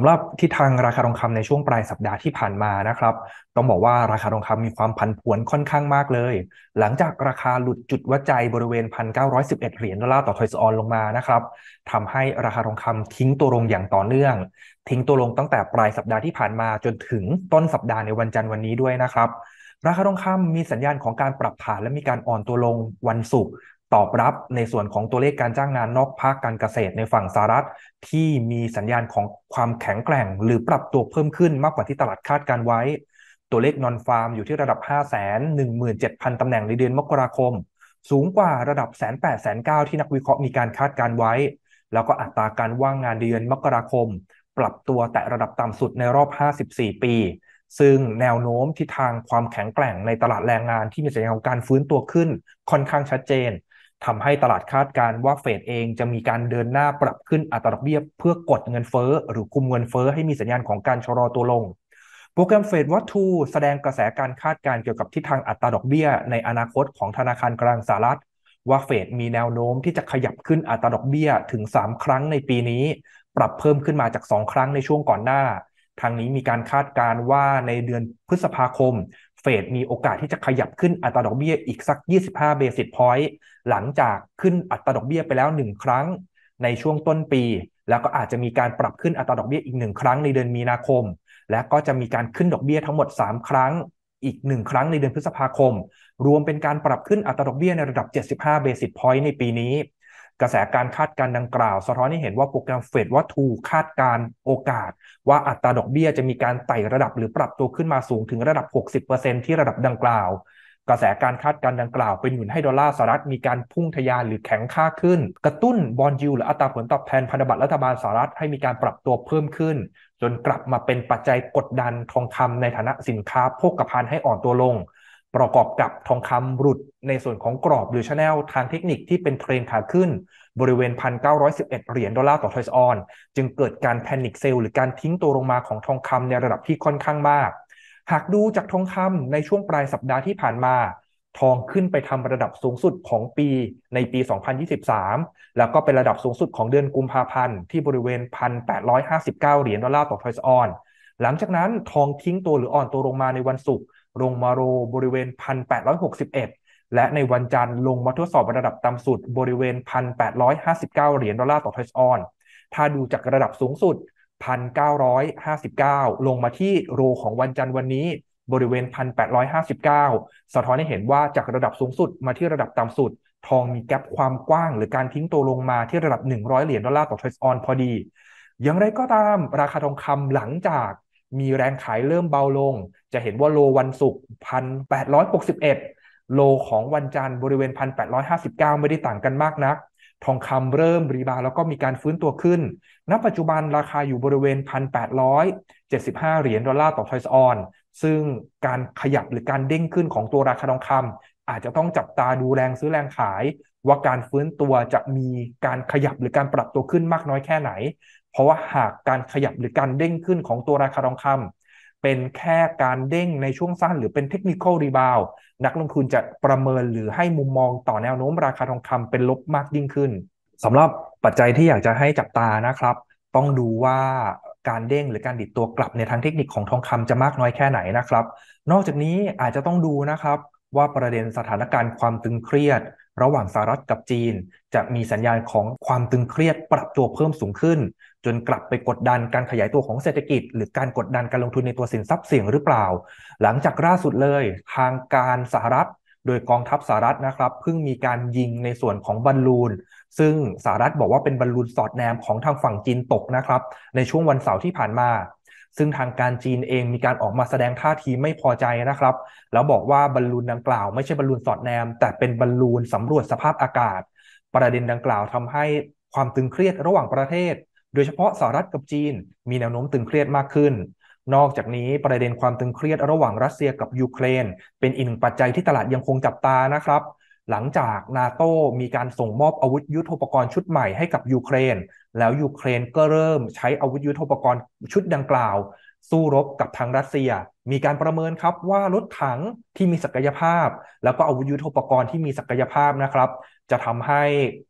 สำหรับทิศทางราคาทองคำในช่วงปลายสัปดาห์ที่ผ่านมานะครับ ต้องบอกว่าราคาทองคำมีความผันผวนค่อนข้างมากเลย หลังจากราคาหลุดจุดวัดใจบริเวณ1,911เหรียญดอลลาร์ต่อทอยสออนลงมานะครับทำให้ราคาทองคำทิ้งตัวลงอย่างต่อเนื่อง ทิ้งตัวลงตั้งแต่ปลายสัปดาห์ที่ผ่านมาจนถึงต้นสัปดาห์ในวันจันทร์วันนี้ด้วยนะครับ ราคาทองคำมีสัญญาณของการปรับฐานและมีการอ่อนตัวลงวันศุกร์ตอบรับในส่วนของตัวเลขการจ้างงานนอกภาคการเกษตรในฝั่งสหรัฐ ที่มีสัญญาณของความแข็งแกร่งหรือปรับตัวเพิ่มขึ้นมากกว่าที่ตลาดคาดการไว้ ตัวเลขนอนฟาร์มอยู่ที่ระดับ 5 1 7 0 0 0ตำแหน่งในเดือนมกราคม สูงกว่าระดับแสสนเก้าที่นักวิเคราะห์มีการคาดการไว้ แล้วก็อัตราการว่างงานเดือนมกราคม ปรับตัวแต่ระดับต่ำสุดในรอบ 54 ปี ซึ่งแนวโน้มทิศทางความแข็งแกร่งในตลาดแรงงานที่มีสัญญาณการฟื้นตัวขึ้นค่อนข้างชัดเจนทำให้ตลาดคาดการว่าเฟดเองจะมีการเดินหน้าปรับขึ้นอัตราดอกเบี้ย เพื่อกดเงินเฟ้อหรือคุมเงินเฟ้อให้มีสัญญาณของการชะลอตัวลง โปรแกรมเฟดวัตถุแสดงกระแสการคาดการเกี่ยวกับทิศทางอัตราดอกเบี้ยในอนาคตของธนาคารกลางสหรัฐ ว่าเฟดมีแนวโน้มที่จะขยับขึ้นอัตราดอกเบี้ยถึง 3 ครั้งในปีนี้ ปรับเพิ่มขึ้นมาจาก2ครั้งในช่วงก่อนหน้าทางนี้มีการคาดการว่าในเดือนพฤษภาคมเฟดมีโอกาสที่จะขยับขึ้นอัตราดอกเบี้ยอีกสัก 25 เบสิสพอยต์หลังจากขึ้นอัตราดอกเบี้ยไปแล้ว 1 ครั้งในช่วงต้นปี แล้วก็อาจจะมีการปรับขึ้นอัตราดอกเบี้ยอีก1ครั้งในเดือนมีนาคม และก็จะมีการขึ้นดอกเบี้ยทั้งหมด 3 ครั้ง อีก 1 ครั้งในเดือนพฤษภาคม รวมเป็นการปรับขึ้นอัตราดอกเบี้ยในระดับ 75 เบสิสพอยต์ในปีนี้กระแสการคาดการดังกล่าวสะท้อนให้เห็นว่าโปรแกรมเฟดว่าถูคาดการโอกาสว่าอัตราดอกเบี้ยจะมีการไต่ระดับหรือปรับตัวขึ้นมาสูงถึงระดับ 60%ที่ระดับดังกล่าว กระแสการคาดการดังกล่าว เป็นหนุนให้ดอลลาร์สหรัฐมีการพุ่งทะยานหรือแข็งค่าขึ้น กระตุ้นบอลยูหรืออัตราผลตอบแทนพันธบัตรรัฐบาลสหรัฐให้มีการปรับตัวเพิ่มขึ้น จนกลับมาเป็นปัจจัยกดดันทองคำในฐานะสินค้าโภคภัณฑ์ให้อ่อนตัวลงประกอบกับทองคำหลุดในส่วนของกรอบหรือชแนลทางเทคนิคที่เป็นเทรนขาขึ้นบริเวณ 1,911เหรียญดอลลาร์ต่อทอยส์ออน จึงเกิดการแพนิคเซลหรือการทิ้งตัวลงมาของทองคำในระดับที่ค่อนข้างมาก หากดูจากทองคำในช่วงปลายสัปดาห์ที่ผ่านมา ทองขึ้นไปทำระดับสูงสุดของปีในปี 2023 แล้วก็เป็นระดับสูงสุดของเดือนกุมภาพันธ์ที่บริเวณ1,859เหรียญดอลลาร์ต่อทอยส์ออนหลังจากนั้นทองทิ้งตัวหรืออ่อนตัวลงมาในวันศุกร์ลงมาโรบริเวณ1,861และในวันจันทร์ลงมาทดสอบระดับต่ำสุดบริเวณ1,859เหรียญดอลลาร์ต่อทอยออน ถ้าดูจากระดับสูงสุด1,959ลงมาที่โรของวันจันทร์วันนี้บริเวณ1,859สะท้อนให้เห็นว่าจากระดับสูงสุดมาที่ระดับต่ำสุด ทองมีแกลบความกว้างหรือการทิ้งตัวลงมาที่ระดับ 100เหรียญดอลลาร์ต่อทอยออนพอดี อย่างไรก็ตามราคาทองคำหลังจากมีแรงขายเริ่มเบาลง จะเห็นว่าโลวันศุกร์พันแปดร้อยหกสิบเอ็ดโลของวันจันทร์บริเวณพันแปดร้อยห้าสิบเก้าไม่ได้ต่างกันมากนัก ทองคำเริ่มรีบาแล้วก็มีการฟื้นตัวขึ้น ณ ปัจจุบันราคาอยู่บริเวณพันแปดร้อยเจ็ดสิบห้าเหรียญดอลลาร์ต่อทอยส์ออน ซึ่งการขยับหรือการเด้งขึ้นของตัวราคาทองคำอาจจะต้องจับตาดูแรงซื้อแรงขาย ว่าการฟื้นตัวจะมีการขยับหรือการปรับตัวขึ้นมากน้อยแค่ไหนราะว่าหากการขยับหรือการเด้งขึ้นของตัวราคาทองคำ เป็นแค่การเด้งในช่วงสั้น หรือเป็นเทคนิคอลรีบาวนักลงทุนจะประเมินหรือให้มุมมองต่อแนวโน้มราคาทองคำเป็นลบมากยิ่งขึ้น สำหรับปัจจัยที่อยากจะให้จับตานะครับ ต้องดูว่าการเด้งหรือการดิดตัวกลับ ในทางเทคนิคของทองคำจะมากน้อยแค่ไหนนะครับ นอกจากนี้อาจจะต้องดูนะครับว่าประเด็นสถานการณ์ความตึงเครียดระหว่างสหรัฐกับจีน จะมีสัญญาณของความตึงเครียดปรับตัวเพิ่มสูงขึ้น จนกลับไปกดดันการขยายตัวของเศรษฐกิจหรือการกดดันการลงทุนในตัวสินทรัพย์เสี่ยงหรือเปล่า หลังจากล่าสุดเลย ทางการสหรัฐ โดยกองทัพสหรัฐนะครับเพิ่งมีการยิงในส่วนของบอลลูนซึ่งสหรัฐบอกว่าเป็นบอลลูนสอดแนมของทางฝั่งจีนตกนะครับในช่วงวันเสาร์ที่ผ่านมาซึ่งทางการจีนเองมีการออกมาแสดงท่าทีไม่พอใจนะครับ แล้วบอกว่าบอลลูนดังกล่าวไม่ใช่บอลลูนสอดแนม แต่เป็นบอลลูนสำรวจสภาพอากาศ ประเด็นดังกล่าวทำให้ความตึงเครียดระหว่างประเทศ โดยเฉพาะสหรัฐกับจีนมีแนวโน้มตึงเครียดมากขึ้น นอกจากนี้ประเด็นความตึงเครียดระหว่างรัสเซียกับยูเครน เป็นอีกหนึ่งปัจจัยที่ตลาดยังคงจับตานะครับหลังจากนาโตมีการส่งมอบอาวุธยุโทโธปกรณ์ชุดใหม่ให้กับยูเครน แล้วยูเครนก็เริ่มใช้อาวุธยุโทโธปกรณ์ชุดดังกล่าวสู้รบกับทางรัสเซีย มีการประเมินครับว่ารถถังที่มีศักยภาพ แล้วก็อาวุธยุโทโธปกรณ์ที่มีศักยภาพนะครับ จะทำให้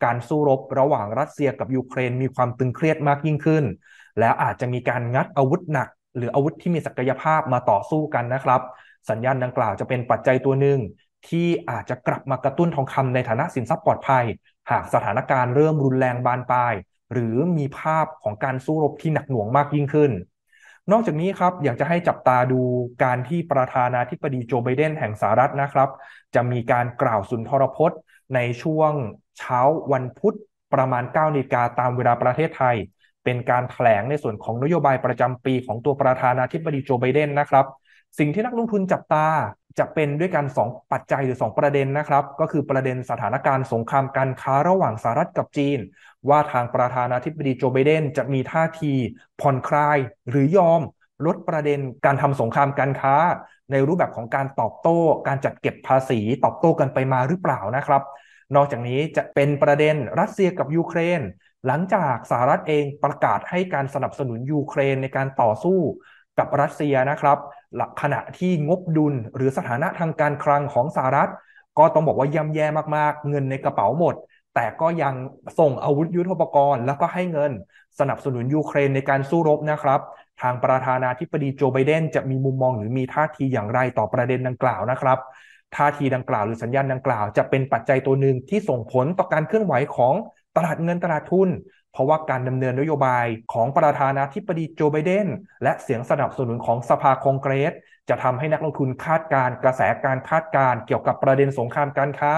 การสู้รบระหว่างรัสเซียกับยูเครนมีความตึงเครียดมากยิ่งขึ้น แล้วอาจจะมีการงัดอาวุธหนัก หรืออาวุธที่มีศักยภาพมาต่อสู้กันนะครับ สัญญาณดังกล่าวจะเป็นปัจจัยตัวหนึ่งที่อาจจะกลับมากระตุ้นทองคำในฐานะสินทรัพย์ปลอดภัย หากสถานการณ์เริ่มรุนแรงบานปลาย หรือมีภาพของการสู้รบที่หนักหน่วงมากยิ่งขึ้น นอกจากนี้ครับอยากจะให้จับตาดูการที่ประธานาธิบดีโจไบเดนแห่งสหรัฐนะครับ จะมีการกล่าวสุนทรพจน์ ในช่วงเช้าวันพุธ ประมาณ9นาฬิกาตามเวลาประเทศไทยเป็นการแถลงในส่วนของนโยบายประจำปี ของตัวประธานาธิบดีโจไบเดนนะครับ สิ่งที่นักลงทุนจับตาจะเป็นด้วยกัน2ปัจจัยหรือ 2 ประเด็นนะครับ ก็คือประเด็นสถานการณ์สงครามการค้าระหว่างสหรัฐกับจีน ว่าทางประธานาธิบดีโจไบเดนจะมีท่าทีผ่อนคลายหรือยอม ลดประเด็นการทำสงครามการค้า ในรูปแบบของการตอบโต้ การจัดเก็บภาษีตอบโต้กันไปมาหรือเปล่านะครับ นอกจากนี้จะเป็นประเด็นรัสเซียกับยูเครน หลังจากสหรัฐเองประกาศให้การสนับสนุนยูเครนในการต่อสู้กับรัสเซียนะครับหลักขณะที่งบดุลหรือสถานะทางการคลังของสหรัฐก็ต้องบอกว่าย่ำแย่มากๆ เงินในกระเป๋าหมด แต่ก็ยังส่งอาวุธยุโทโธปกรณ์ แล้วก็ให้เงิน สนับสนุนยูเครนในการสู้รบนะครับ ทางประธานาธิบดีโจไบเดน จะมีมุมมอง หรือมีท่าทีอย่างไรต่อประเด็นดังกล่าวนะครับ ท่าทีดังกล่าวหรือสัญญาณดังกล่าวจะเป็นปัจจัยตัวหนึ่งที่ส่งผลต่อการเคลื่อนไหวของตลาดเงินตลาดทุนเพราะว่าการดำเนินนโยบายของประธานาธิบดีโจไบเดนและเสียงสนับสนุนของสภาคองเกรสจะทำให้นักลงทุนคาดการกระแสการคาดการเกี่ยวกับประเด็นสงครามการค้า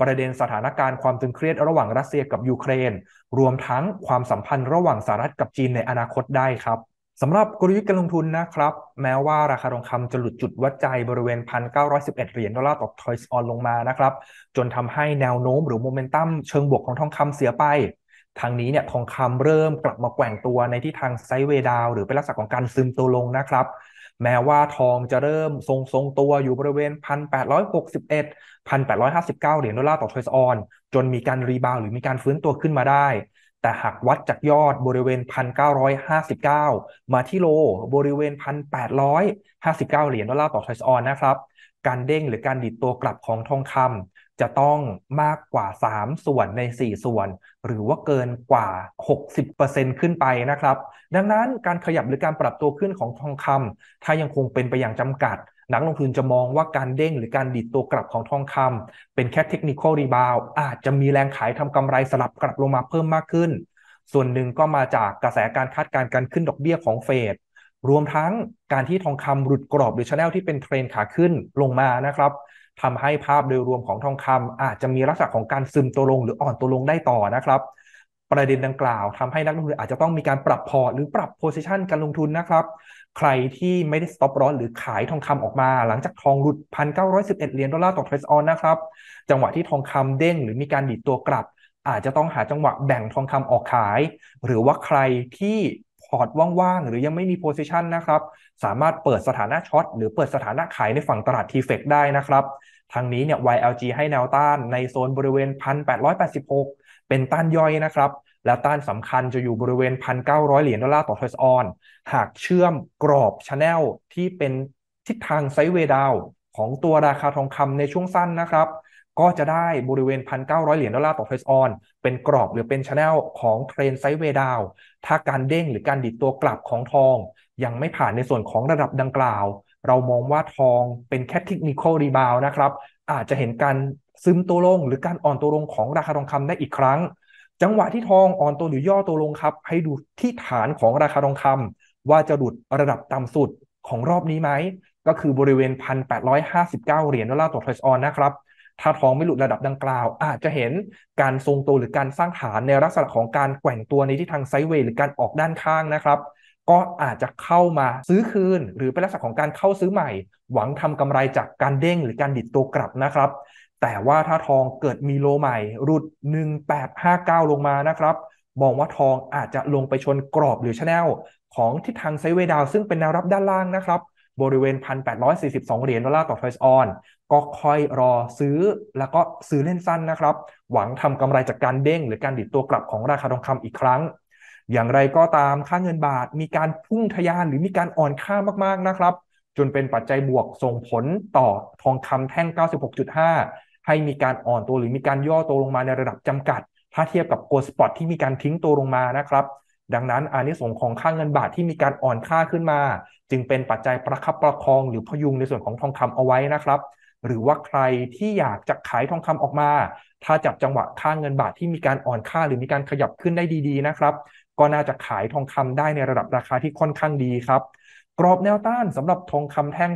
ประเด็นสถานการณ์ความตึงเครียดระหว่างรัสเซียกับยูเครน รวมทั้งความสัมพันธ์ระหว่างสหรัฐกับจีนในอนาคตได้ครับสำหรับกลยุทธ์การลงทุนนะครับ แม้ว่าราคาทองคำจะหลุดจุดวัดใจบริเวณ1,911เหรียญดอลลาร์ต่อทอยส์ออนลงมานะครับจนทำให้แนวโน้มหรือโมเมนตัมเชิงบวกของทองคำเสียไปทางนี้เนี่ยทองคำเริ่มกลับมาแกว่งตัวในที่ทางไซเวดาว หรือเป็นลักษณะของการซึมตัวลงนะครับแม้ว่าทองจะเริ่มทรงทรงตัวอยู่บริเวณ 1,861 1,859เหรียญดอลลาร์ต่อทอยออนจนมีการรีบาวหรือมีการฟื้นตัวขึ้นมาได้ แต่หากวัดจากยอดบริเวณ 1,959 มาที่โลบริเวณ 1,859เหรียญดอลลาร์ต่อทอยออนนะครับ การเด้งหรือการดีดตัวกลับของทองคำจะต้องมากกว่า 3 ส่วนใน 4 ส่วน หรือว่าเกินกว่า 60%ขึ้นไปนะครับ ดังนั้นการขยับหรือการปรับตัวขึ้นของทองคำถ้ายังคงเป็นไปอย่างจำกัด นักลงทุนจะมองว่าการเด้งหรือการดีดตัวกลับของทองคำเป็นแค่เทคนิคอลรีบาวอาจจะมีแรงขายทำกำไรสลับกลับลงมาเพิ่มมากขึ้น ส่วนหนึ่งก็มาจากกระแสการคาดการณ์การขึ้นดอกเบี้ยของเฟดรวมทั้งการที่ทองคำหลุดกรอบหรือชแนลที่เป็นเทรนขาขึ้นลงมานะครับทำให้ภาพโดยรวมของทองคำอาจจะมีลักษณะของการซึมตัวลง หรืออ่อนตัวลงได้ต่อนะครับ ประเด็นดังกล่าวทำให้นักลงทุนอาจจะต้องมีการปรับพอร์ตหรือปรับโพซิชันการลงทุนนะครับ ใครที่ไม่ได้สต็อปร้อนหรือขายทองคำออกมาหลังจากทองหลุด1,911เหรียญดอลลาร์ต่อเทรซออนนะครับจังหวะที่ทองคำเด้ง หรือมีการดีดตัวกลับ อาจจะต้องหาจังหวะแบ่งทองคำออกขาย หรือว่าใครที่พอร์ตว่าง ๆ หรือยังไม่มีโพซิชันนะครับ สามารถเปิดสถานะช็อตหรือเปิดสถานะขายในฝั่งตลาด t f e c ได้นะครับ ทางนี้เนี่ย YLG ให้แนวต้านในโซนบริเวณ 1,886 เป็นต้านย่อยนะครับ และต้านสำคัญจะอยู่บริเวณ 1,900 เหรียญดอลลาร์ต่อทอสออน หากเชื่อมกรอบชาแนลที่เป็นทิศทางไซเวดาว ของตัวราคาทองคำในช่วงสั้นนะครับก็จะได้บริเวณ 1,900 เหรียญดอลลาร์ต่อเฟสออน เป็นกรอบหรือเป็นชแนลของเทรนไซด์เวดาว ถ้าการเด้งหรือการดิดตัวกลับของทอง ยังไม่ผ่านในส่วนของระดับดังกล่าว เรามองว่าทองเป็นแค่เทคนิคอลรีบาวนะครับ อาจจะเห็นการซึมตัวลงหรือการอ่อนตัวลงของราคาทองคำได้อีกครั้ง จังหวะที่ทองอ่อนตัวหรือย่อตัวลงครับ ให้ดูที่ฐานของราคาทองคำว่าจะหลุดระดับต่ำสุดของรอบนี้ไหมก็คือบริเวณ 1,859 เหรียญดอลลาร์ต่อเทรออนนะครับถ้าท้องไม่หลุดระดับดังกล่าวอาจจะเห็นการทรงตัวหรือการสร้างฐานในลักษณะของการแกว่งตัวในที่ทางไซด์เวย์หรือการออกด้านข้างนะครับ ก็อาจจะเข้ามาซื้อคืน หรือเป็นลักษณะของการเข้าซื้อใหม่ หวังทำกำไรจากการเด้ง หรือการดิดตัวกลับนะครับ แต่ว่าถ้าทองเกิดมีโลใหม่รุด1859 ลงมานะครับมองว่าทองอาจจะลงไปชนกรอบหรือชแนลของทิศทางไซเวดาวซึ่งเป็นแนวรับด้านล่างนะครับ บริเวณ 1,842 เหรียญดอลลาร์ต่อทอยส์ออนก็ค่อยรอซื้อแล้วก็ซื้อเล่นสั้นนะครับ หวังทำกำไรจากการเด้งหรือการดิดตัวกลับของราคาทองคำอีกครั้ง อย่างไรก็ตามค่าเงินบาทมีการพุ่งทะยานหรือมีการอ่อนค่ามากๆนะครับ จนเป็นปัจจัยบวกส่งผลต่อทองคำแท่ง 96.5 ให้มีการอ่อนตัวหรือมีการย่อตัวลงมาในระดับจำกัด ถ้าเทียบกับโกลสปอตที่มีการทิ้งตัวลงมานะครับ ดังนั้นอานิสงสงของค่าเงินบาทที่มีการอ่อนค่าขึ้นมา จึงเป็นปัจจัยประคับประคองหรือพยุงในส่วนของทองคำเอาไว้นะครับหรือว่าใครที่อยากจะขายทองคำออกมา ถ้าจับจังหวะค่าเงินบาทที่มีการอ่อนค่าหรือมีการขยับขึ้นได้ดีๆนะครับ ก็น่าจะขายทองคำได้ในระดับราคาที่ค่อนข้างดีครับกรอบแนวต้านสำหรับทองคำแท่ง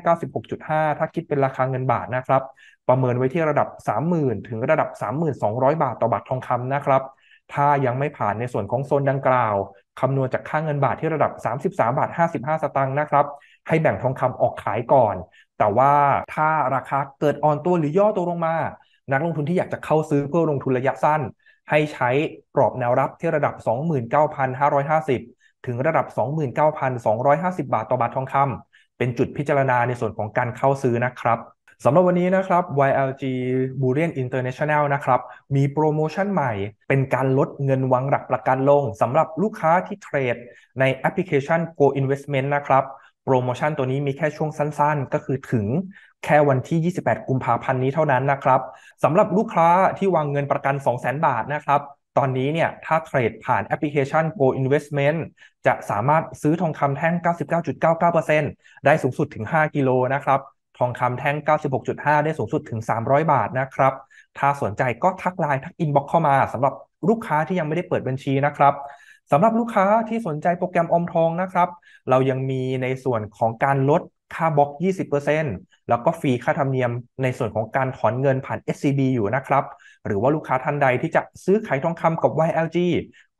96.5 ถ้าคิดเป็นราคาเงินบาทนะครับ ประเมินไว้ที่ระดับ 30,000 ถึงระดับ 3,200 บาทต่อบาททองคำนะครับ ถ้ายังไม่ผ่านในส่วนของโซนดังกล่าวคำนวณจากค่าเงินบาทที่ระดับ 33 บาท 55 สตางค์นะครับให้แบ่งทองคำออกขายก่อน แต่ว่าถ้าราคาเกิดอ่อนตัวหรือย่อตัวลงมา นักลงทุนที่อยากจะเข้าซื้อเพื่อลงทุนระยะสั้น ให้ใช้กรอบแนวรับที่ระดับ 29,550 ถึงระดับ 29,250 บาทต่อบาททองคำ เป็นจุดพิจารณาในส่วนของการเข้าซื้อนะครับสำหรับวันนี้นะครับ YLG b u l l i o n International นะครับ มีโปรโมชั่นใหม่ เป็นการลดเงินวางหลักประกันลงสำหรับลูกค้าที่เทรดในแอปพลิเคชัน Go Investment นะครับโปรโมชั่นตัวนี้มีแค่ช่วงสั้น ๆ ก็คือถึงแค่วันที่ 28 กุมภาพันธ์นี้เท่านั้นนะครับสำหรับลูกค้าที่วางเงินประกัน 200,000บาทนะครับ ตอนนี้เนี่ยถ้าเทรดผ่านแอปพลิเคชัน Go Investment จะสามารถซื้อทองคำแท่ง99.99%ได้สูงสุดถึง 5กิโลนะครับทองคำแท่ง96.5 ได้สูงสุดถึง 300 บาทนะครับ ถ้าสนใจก็ทักไลน์ทักอินบ็อกเข้ามาสำหรับลูกค้าที่ยังไม่ได้เปิดบัญชีนะครับสำหรับลูกค้าที่สนใจโปรแกรมอมทองนะครับ เรายังมีในส่วนของการลดค่าบล็อก 20%แล้วก็ฟรีค่าธรรมเนียมในส่วนของการถอนเงินผ่าน SCB อยู่นะครับ หรือว่าลูกค้าท่านใดที่จะซื้อขายทองคำกับ YLG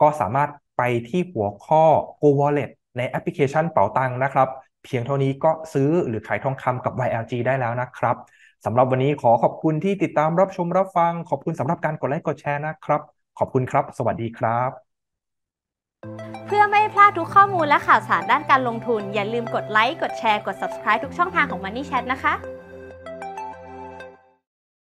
ก็สามารถไปที่หัวข้อ Go Wallet ในแอปพลิเคชันเป๋าตังนะครับ เพียงเท่านี้ก็ซื้อหรือขายทองคำกับ YLG ได้แล้วนะครับสำหรับวันนี้ขอขอบคุณที่ติดตามรับชมรับฟังขอบคุณสำหรับการกดไลค์กดแชร์นะครับ ขอบคุณครับ สวัสดีครับเพื่อไม่ให้พลาดทุกข้อมูลและข่าวสารด้านการลงทุน อย่าลืมกดไลค์ กดแชร์ กด subscribe ทุกช่องทางของ Money Chat นะคะ